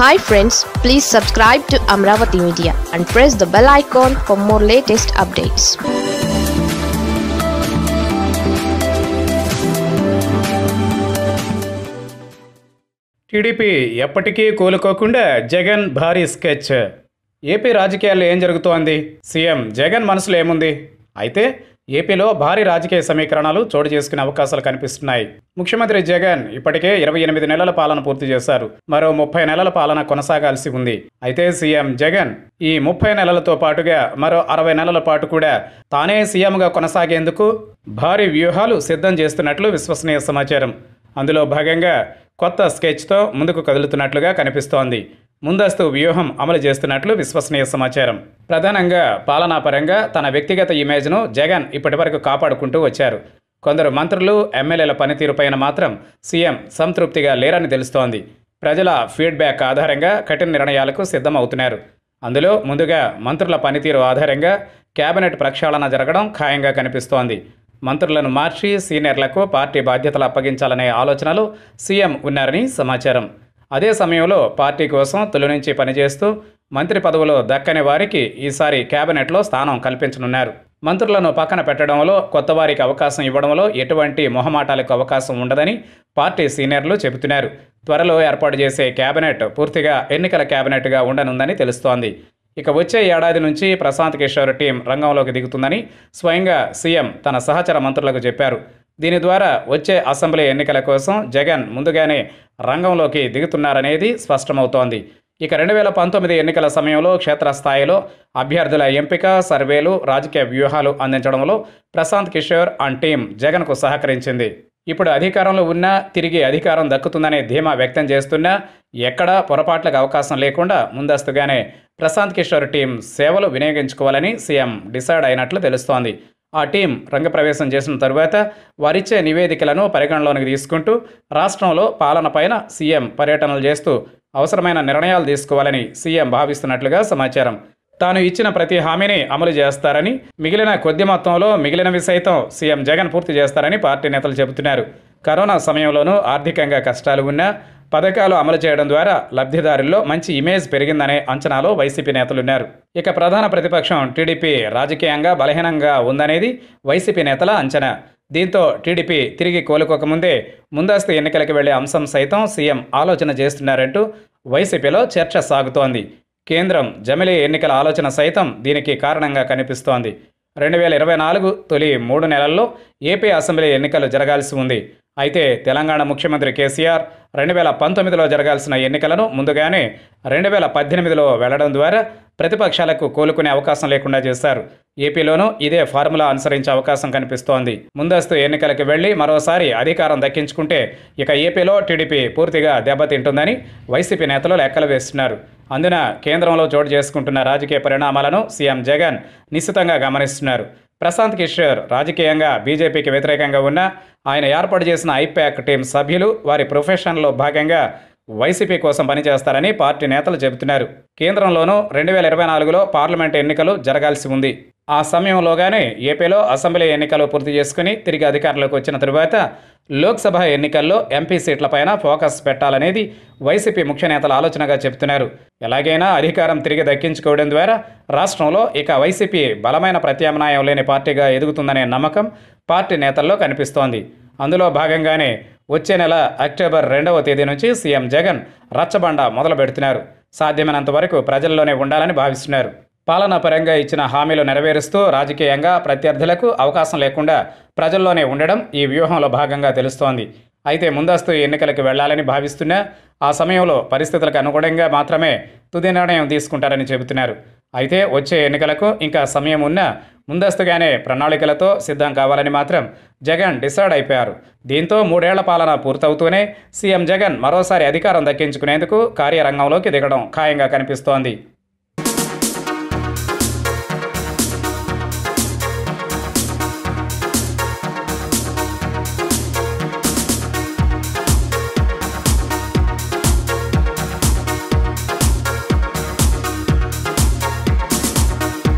hi friends please subscribe to Amaravati media and press the bell icon for more latest updates TDP ఎప్పటికీ కోలుకోకుండా జగన్ భారీ sketch AP రాజకీయాల్లో ఏం జరుగుతోంది సీఎం జగన్ మనసులో ఏముంది అయితే ఏపీలో భారీ రాజకీయ సమీకరణాలు చోటు చేసుకునే అవకాశాలు కనిపిస్తున్నాయి ముఖ్యమంత్రి జగన్ ఇప్పటికే ఇరవై ఎనిమిది నెలల పాలన పూర్తి చేశారు మరో ముప్పై నెలల పాలన కొనసాగాల్సి ఉంది అయితే సీఎం జగన్ ఈ ముప్పై నెలలతో పాటుగా మరో అరవై నెలల పాటు కూడా తానే సీఎంగా కొనసాగేందుకు భారీ వ్యూహాలు సిద్ధం చేస్తున్నట్లు విశ్వసనీయ సమాచారం అందులో భాగంగా కొత్త స్కెచ్తో ముందుకు కదులుతున్నట్లుగా కనిపిస్తోంది ముందస్తు వ్యూహం అమలు చేస్తున్నట్లు విశ్వసనీయ సమాచారం ప్రధానంగా పాలనాపరంగా తన వ్యక్తిగత ఇమేజ్ను జగన్ ఇప్పటివరకు కాపాడుకుంటూ వచ్చారు కొందరు మంత్రులు ఎమ్మెల్యేల పనితీరుపైన మాత్రం సీఎం సంతృప్తిగా లేరని తెలుస్తోంది ప్రజల ఫీడ్బ్యాక్ ఆధారంగా కఠిన నిర్ణయాలకు సిద్ధమవుతున్నారు అందులో ముందుగా మంత్రుల పనితీరు ఆధారంగా కేబినెట్ ప్రక్షాళన జరగడం ఖాయంగా కనిపిస్తోంది మంత్రులను మార్చి సీనియర్లకు పార్టీ బాధ్యతలు అప్పగించాలనే ఆలోచనలు సీఎం ఉన్నారని సమాచారం అదే సమయంలో పార్టీ కోసం తొలి నుంచి పనిచేస్తూ మంత్రి పదవులు దక్కని వారికి ఈసారి కేబినెట్లో స్థానం కల్పించనున్నారు మంత్రులను పక్కన పెట్టడంలో కొత్త వారికి అవకాశం ఇవ్వడంలో ఎటువంటి మొహమాటాలకు అవకాశం ఉండదని పార్టీ సీనియర్లు చెబుతున్నారు త్వరలో ఏర్పాటు చేసే కేబినెట్ పూర్తిగా ఎన్నికల కేబినెట్గా ఉండనుందని తెలుస్తోంది ఇక వచ్చే ఏడాది నుంచి ప్రశాంత్ కిషోర్ టీం రంగంలోకి దిగుతుందని స్వయంగా సీఎం తన సహచర మంత్రులకు చెప్పారు దీని ద్వారా వచ్చే అసెంబ్లీ ఎన్నికల కోసం జగన్ ముందుగానే రంగంలోకి దిగుతున్నారనేది స్పష్టమవుతోంది ఇక రెండు వేల పంతొమ్మిది ఎన్నికల సమయంలో క్షేత్రస్థాయిలో అభ్యర్థుల ఎంపిక సర్వేలు రాజకీయ వ్యూహాలు అందించడంలో ప్రశాంత్ కిషోర్ అండ్ టీం జగన్కు సహకరించింది ఇప్పుడు అధికారంలో ఉన్నా తిరిగి అధికారం దక్కుతుందనే ధీమా వ్యక్తం చేస్తున్నా ఎక్కడా పొరపాట్లకు అవకాశం లేకుండా ముందస్తుగానే ప్రశాంత్ కిషోర్ టీం సేవలు వినియోగించుకోవాలని సీఎం డిసైడ్ అయినట్లు తెలుస్తోంది ఆ టీం రంగప్రవేశం చేసిన తరువాత వారిచ్చే నివేదికలను పరిగణలోనికి తీసుకుంటూ రాష్ట్రంలో పాలనపైన సీఎం పర్యటనలు చేస్తూ అవసరమైన నిర్ణయాలు తీసుకోవాలని సీఎం భావిస్తున్నట్లుగా సమాచారం తాను ఇచ్చిన ప్రతి హామీని అమలు చేస్తారని మిగిలిన కొద్ది మొత్తంలో మిగిలినవి సైతం సీఎం జగన్ పూర్తి చేస్తారని పార్టీ నేతలు చెబుతున్నారు కరోనా సమయంలోనూ ఆర్థికంగా కష్టాలు ఉన్నా పథకాలు అమలు చేయడం ద్వారా లబ్ధిదారుల్లో మంచి ఇమేజ్ పెరిగిందనే అంచనాలో వైసీపీ నేతలున్నారు ఇక ప్రధాన ప్రతిపక్షం టీడీపీ రాజకీయంగా బలహీనంగా ఉందనేది వైసీపీ నేతల అంచనా దీంతో టీడీపీ తిరిగి కోలుకోకముందే ముందస్తు ఎన్నికలకు వెళ్లే అంశం సైతం సీఎం ఆలోచన చేస్తున్నారంటూ వైసీపీలో చర్చ సాగుతోంది కేంద్రం జమిలీ ఎన్నికల ఆలోచన సైతం దీనికి కారణంగా కనిపిస్తోంది రెండు వేల ఇరవై నాలుగు తొలి మూడు నెలల్లో ఏపీ అసెంబ్లీ ఎన్నికలు జరగాల్సి ఉంది అయితే తెలంగాణ ముఖ్యమంత్రి కేసీఆర్ రెండు వేల పంతొమ్మిదిలో జరగాల్సిన ఎన్నికలను ముందుగానే రెండు వేల పద్దెనిమిదిలో వెళ్లడం ద్వారా ప్రతిపక్షాలకు కోలుకునే అవకాశం లేకుండా చేశారు ఏపీలోనూ ఇదే ఫార్ములా అనుసరించే అవకాశం కనిపిస్తోంది ముందస్తు ఎన్నికలకు వెళ్లి మరోసారి అధికారం దక్కించుకుంటే ఇక ఏపీలో టీడీపీ పూర్తిగా దెబ్బతింటుందని వైసీపీ నేతలు లెక్కలు వేస్తున్నారు అందున కేంద్రంలో చోటు చేసుకుంటున్న రాజకీయ పరిణామాలను సీఎం జగన్ నిశ్చితంగా గమనిస్తున్నారు ప్రశాంత్ కిషోర్ రాజకీయంగా బీజేపీకి వ్యతిరేకంగా ఉన్న ఆయన ఏర్పాటు చేసిన ఐప్యాక్ టీం సభ్యులు వారి ప్రొఫెషన్లో భాగంగా వైసీపీ కోసం పనిచేస్తారని పార్టీ నేతలు చెబుతున్నారు కేంద్రంలోనూ రెండు వేల ఇరవై నాలుగులో పార్లమెంట్ ఎన్నికలు జరగాల్సి ఉంది ఆ సమయంలోగానే ఏపీలో అసెంబ్లీ ఎన్నికలు పూర్తి చేసుకుని తిరిగి అధికారంలోకి వచ్చిన తరువాత లోక్సభ ఎన్నికల్లో ఎంపీ సీట్లపైన ఫోకస్ పెట్టాలనేది వైసీపీ ముఖ్య నేతల ఆలోచనగా చెబుతున్నారు ఎలాగైనా అధికారం తిరిగి దక్కించుకోవడం ద్వారా రాష్ట్రంలో ఇక వైసీపీ బలమైన ప్రత్యామ్నాయం లేని పార్టీగా ఎదుగుతుందనే నమ్మకం పార్టీ నేతల్లో కనిపిస్తోంది అందులో భాగంగానే వచ్చే నెల అక్టోబర్ రెండవ తేదీ నుంచి సీఎం జగన్ రచ్చబండ మొదలు పెడుతున్నారు సాధ్యమైనంత వరకు ప్రజల్లోనే ఉండాలని భావిస్తున్నారు పాలనాపరంగా ఇచ్చిన హామీలు నెరవేరుస్తూ రాజకీయంగా ప్రత్యర్థులకు అవకాశం లేకుండా ప్రజల్లోనే ఉండడం ఈ వ్యూహంలో భాగంగా తెలుస్తోంది అయితే ముందస్తు ఎన్నికలకు వెళ్లాలని భావిస్తున్నా ఆ సమయంలో పరిస్థితులకు అనుగుణంగా మాత్రమే తుది నిర్ణయం తీసుకుంటారని చెబుతున్నారు అయితే వచ్చే ఎన్నికలకు ఇంకా సమయం ఉన్నా ముందస్తుగానే ప్రణాళికలతో సిద్ధం కావాలని మాత్రం జగన్ డిసైడ్ అయిపోయారు దీంతో మూడేళ్ల పాలన పూర్తవుతూనే సీఎం జగన్ మరోసారి అధికారం దక్కించుకునేందుకు కార్యరంగంలోకి దిగడం ఖాయంగా కనిపిస్తోంది